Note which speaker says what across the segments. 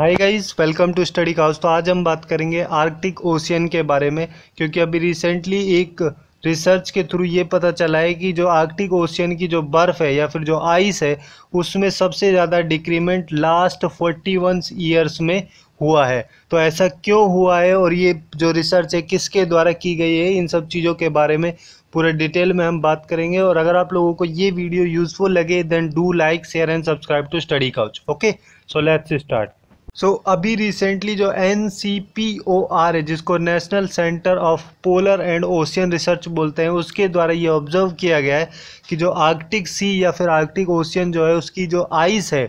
Speaker 1: hi guys welcome to study couch तो आज हम बात करेंगे आर्कटिक ओशियन के बारे में क्योंकि अभी रिसेंटली एक रिसर्च के थ्रू ये पता चला है कि जो आर्कटिक ओशियन की जो बर्फ़ है या फिर जो आइस है उसमें सबसे ज़्यादा decrement last forty one years में हुआ है तो ऐसा क्यों हुआ है और ये जो रिसर्च है किसके द्वारा की गई है इन सब चीज़ों के बारे में पूरे डिटेल में हम बात करेंगे और अगर आप लोगों को ये वीडियो यूज़फुल लगे then do like share and subscribe to study couch okay so let's start so so, अभी रिसेंटली जो N C P O R है जिसको National Centre of polar and ocean research बोलते हैं उसके द्वारा ये ऑब्जर्व किया गया है कि जो आर्कटिक सी या फिर आर्कटिक ओशियन जो है उसकी जो आइस है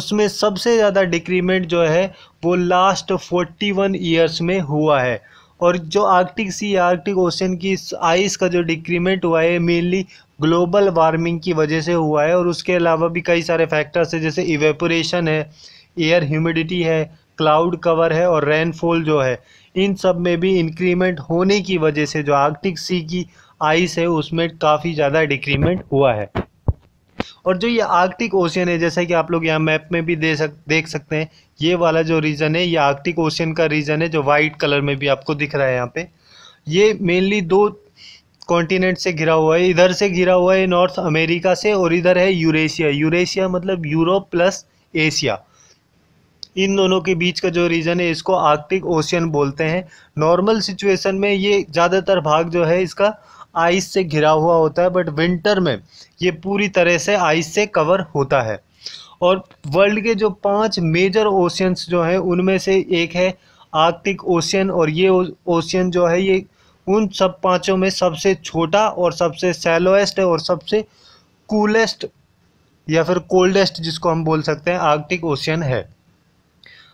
Speaker 1: उसमें सबसे ज़्यादा डिक्रीमेंट जो है वो लास्ट फोर्टी वन ईयर्स में हुआ है और जो आर्कटिक सी या आर्कटिक ओशन की आइस का जो डिक्रीमेंट हुआ है मेनली ग्लोबल वार्मिंग की वजह से हुआ है और उसके अलावा भी कई सारे फैक्टर्स है जैसे इवेपोरेशन है एयर ह्यूमिडिटी है क्लाउड कवर है और रेनफॉल जो है इन सब में भी इंक्रीमेंट होने की वजह से जो आर्कटिक सी की आइस है उसमें काफ़ी ज़्यादा डिक्रीमेंट हुआ है और जो ये आर्कटिक ओशियन है जैसा कि आप लोग यहाँ मैप में भी दे सक देख सकते हैं ये वाला जो रीजन है ये आर्कटिक ओशियन का रीजन है जो वाइट कलर में भी आपको दिख रहा है यहाँ पे ये मेनली दो कॉन्टिनेंट से घिरा हुआ है इधर से घिरा हुआ है नॉर्थ अमेरिका से और इधर है यूरेशिया यूरेशिया मतलब यूरोप प्लस एशिया इन दोनों के बीच का जो रीजन है इसको आर्कटिक ओशियन बोलते हैं नॉर्मल सिचुएशन में ये ज़्यादातर भाग जो है इसका आइस से घिरा हुआ होता है बट विंटर में ये पूरी तरह से आइस से कवर होता है और वर्ल्ड के जो पांच मेजर ओशियंस जो हैं उनमें से एक है आर्कटिक ओशियन और ये ओशियन जो है ये उन सब पांचों में सबसे छोटा और सबसे सैलोएस्ट और सबसे कूलेस्ट या फिर कोल्डेस्ट जिसको हम बोल सकते हैं आर्कटिक ओशियन है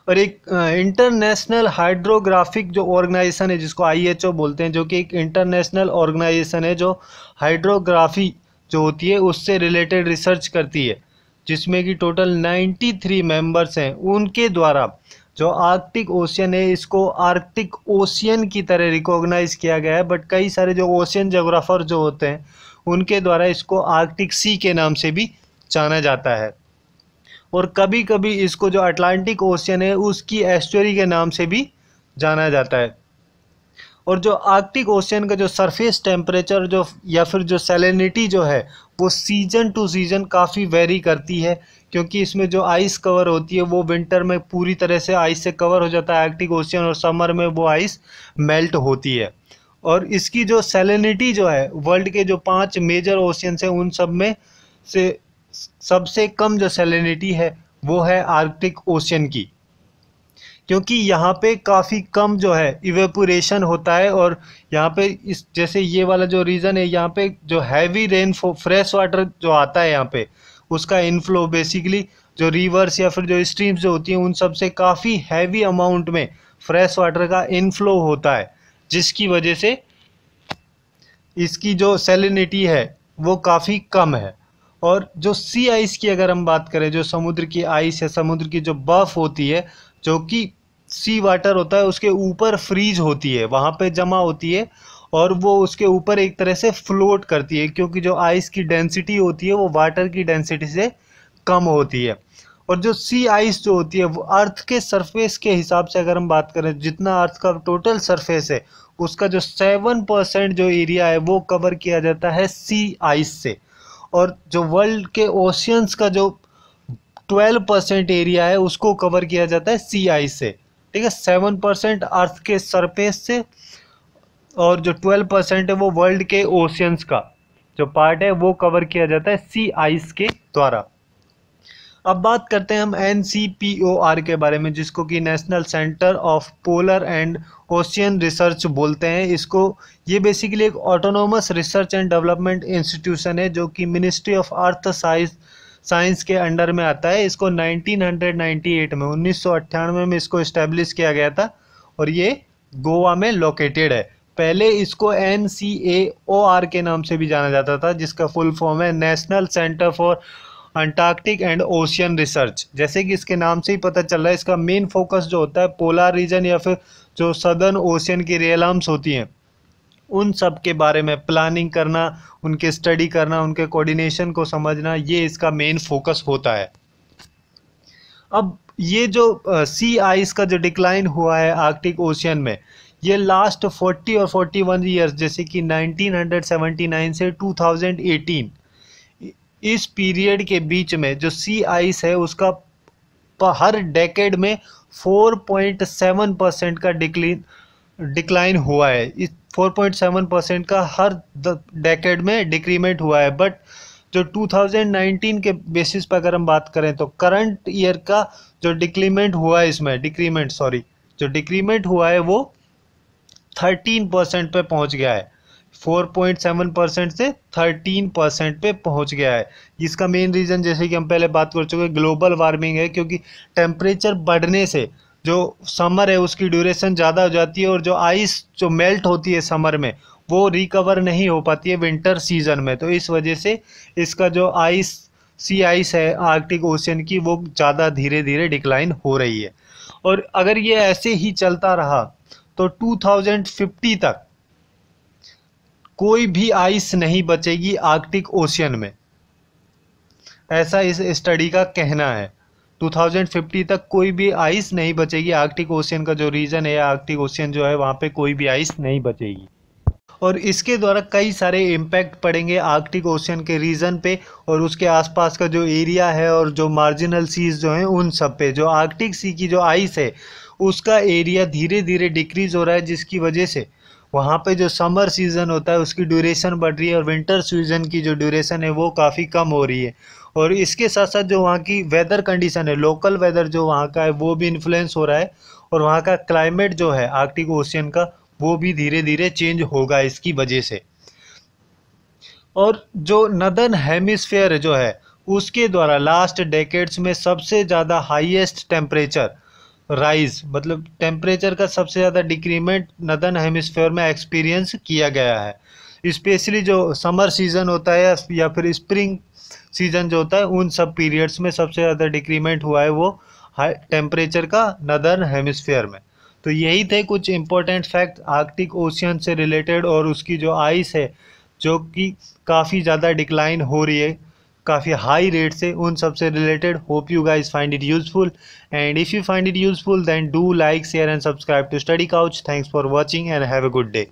Speaker 1: और एक इंटरनेशनल हाइड्रोग्राफिक जो ऑर्गेनाइजेशन है जिसको आईएचओ बोलते हैं जो कि एक इंटरनेशनल ऑर्गेनाइजेशन है जो हाइड्रोग्राफी जो होती है उससे रिलेटेड रिसर्च करती है जिसमें कि टोटल 93 मेम्बर्स हैं उनके द्वारा जो आर्कटिक ओशियन है इसको आर्कटिक ओशियन की तरह रिकॉग्नाइज किया गया है बट कई सारे जो ओशियन जोग्राफर जो होते हैं उनके द्वारा इसको आर्कटिक सी के नाम से भी जाना जाता है और कभी कभी इसको जो अटलांटिक ओशियन है उसकी एस्टोरी के नाम से भी जाना जाता है और जो आर्कटिक ओशियन का जो सरफेस टेम्परेचर जो या फिर जो सेलिनिटी जो है वो सीजन टू सीजन काफ़ी वेरी करती है क्योंकि इसमें जो आइस कवर होती है वो विंटर में पूरी तरह से आइस से कवर हो जाता है आर्कटिक ओशियन और समर में वो आइस मेल्ट होती है और इसकी जो सेलिनिटी जो है वर्ल्ड के जो पांच मेजर ओशियंस हैं उन सब में से सबसे कम जो सेलिनिटी है वो है आर्कटिक ओशन की क्योंकि यहाँ पे काफ़ी कम जो है इवेपोरेशन होता है और यहाँ पे इस जैसे ये वाला जो रीज़न है यहाँ पे जो हैवी रेनफो फ्रेश वाटर जो आता है यहाँ पे उसका इनफ्लो बेसिकली जो रिवर्स या फिर जो स्ट्रीम्स जो होती हैं उन सब से काफ़ी हैवी अमाउंट में फ्रेश वाटर का इनफ्लो होता है जिसकी वजह से इसकी जो सेलिनिटी है वो काफ़ी कम है और जो सी आइस की अगर हम बात करें जो समुद्र की आइस है समुद्र की जो बर्फ होती है जो कि सी वाटर होता है उसके ऊपर फ्रीज होती है वहाँ पे जमा होती है और वो उसके ऊपर एक तरह से फ्लोट करती है क्योंकि जो आइस की डेंसिटी होती है वो वाटर की डेंसिटी से कम होती है और जो सी आइस जो होती है वो अर्थ के सरफेस के हिसाब से अगर हम बात करें जितना अर्थ का टोटल सरफेस है उसका जो सेवन परसेंट जो एरिया है वो कवर किया जाता है सी आइस से और जो वर्ल्ड के ओशियंस का जो 12 परसेंट एरिया है उसको कवर किया जाता है सी आई से ठीक है सेवन परसेंट अर्थ के सरफेस से और जो ट्वेल्व परसेंट है वो वर्ल्ड के ओशियंस का जो पार्ट है वो कवर किया जाता है सी आइस के द्वारा अब बात करते हैं हम एन के बारे में जिसको कि National Centre of polar and ocean research बोलते हैं इसको ये बेसिकली एक autonomous research and development institution है जो कि ministry of earth science science के अंडर में आता है इसको 1998 में उन्नीस में इसको इस्टेब्लिश किया गया था और ये गोवा में लोकेटेड है पहले इसको एन के नाम से भी जाना जाता था जिसका फुल फॉर्म है national centre for Antarctic and ocean research जैसे कि इसके नाम से ही पता चल रहा है इसका मेन फोकस जो होता है पोलार रीजन या फिर जो सदर्न ओशियन की रेल होती हैं उन सब के बारे में प्लानिंग करना उनके स्टडी करना उनके कोऑर्डिनेशन को समझना ये इसका मेन फोकस होता है अब ये जो सी uh, आइस का जो डिक्लाइन हुआ है आर्कटिक ओशियन में ये लास्ट 40 और 41 ईयर्स जैसे कि 1979 से 2018 इस पीरियड के बीच में जो सी आइस है उसका हर डेकेड में 4.7 परसेंट का डिक्लीन डिक्लाइन हुआ है इस 4.7 परसेंट का हर डेकेड में डिक्रीमेंट हुआ है बट जो 2019 के बेसिस पर अगर हम बात करें तो करंट ईयर का जो डिक्रीमेंट हुआ है इसमें डिक्रीमेंट सॉरी जो डिक्रीमेंट हुआ है वो 13 परसेंट पर पहुंच गया है 4.7 परसेंट से 13 परसेंट पे पहुंच गया है इसका मेन रीज़न जैसे कि हम पहले बात कर चुके हैं ग्लोबल वार्मिंग है क्योंकि टेम्परेचर बढ़ने से जो समर है उसकी ड्यूरेशन ज़्यादा हो जाती है और जो आइस जो मेल्ट होती है समर में वो रिकवर नहीं हो पाती है विंटर सीजन में तो इस वजह से इसका जो आइस सी आइस है आर्कटिक ओशन की वो ज़्यादा धीरे धीरे डिक्लाइन हो रही है और अगर ये ऐसे ही चलता रहा तो 2050 तक कोई भी आइस नहीं बचेगी आर्कटिक ओशियन में ऐसा इस स्टडी का कहना है 2050 तक कोई भी आइस नहीं बचेगी आर्कटिक ओशियन का जो रीजन है आर्कटिक ओशियन जो है वहाँ पे कोई भी आइस नहीं बचेगी और इसके द्वारा कई सारे इम्पैक्ट पड़ेंगे आर्कटिक ओशियन के रीजन पे और उसके आसपास का जो एरिया है और जो मार्जिनल सीज जो हैं उन सब पे जो आर्कटिक सी की जो आइस है उसका एरिया धीरे धीरे डिक्रीज हो रहा है जिसकी वजह से वहाँ पे जो समर सीज़न होता है उसकी ड्यूरेशन बढ़ रही है और विंटर सीज़न की जो ड्यूरेशन है वो काफ़ी कम हो रही है और इसके साथ साथ जो वहाँ की वेदर कंडीशन है लोकल वेदर जो वहाँ का है वो भी इन्फ्लुएंस हो रहा है और वहाँ का क्लाइमेट जो है आर्टिक ओशियन का वो भी धीरे धीरे चेंज होगा इसकी वजह से और जो नदन हेमिसफेयर जो है उसके द्वारा लास्ट डेकेड्स में सबसे ज़्यादा हाइएस्ट टेम्परेचर राइज मतलब टेम्परेचर का सबसे ज़्यादा डिक्रीमेंट नदन हेमिस्फेयर में एक्सपीरियंस किया गया है स्पेशली जो समर सीज़न होता है या फिर स्प्रिंग सीज़न जो होता है उन सब पीरियड्स में सबसे ज़्यादा डिक्रीमेंट हुआ है वो हाई टेम्परेचर का नदर्न हेमिस्फेयर में तो यही थे कुछ इम्पोर्टेंट फैक्ट आर्कटिक ओशियन से रिलेटेड और उसकी जो आइस है जो कि काफ़ी ज़्यादा डिक्लाइन हो रही है काफ़ी हाई रेट से उन सब से related hope you guys find it useful and if you find it useful then do like share and subscribe to study Couch thanks for watching and have a good day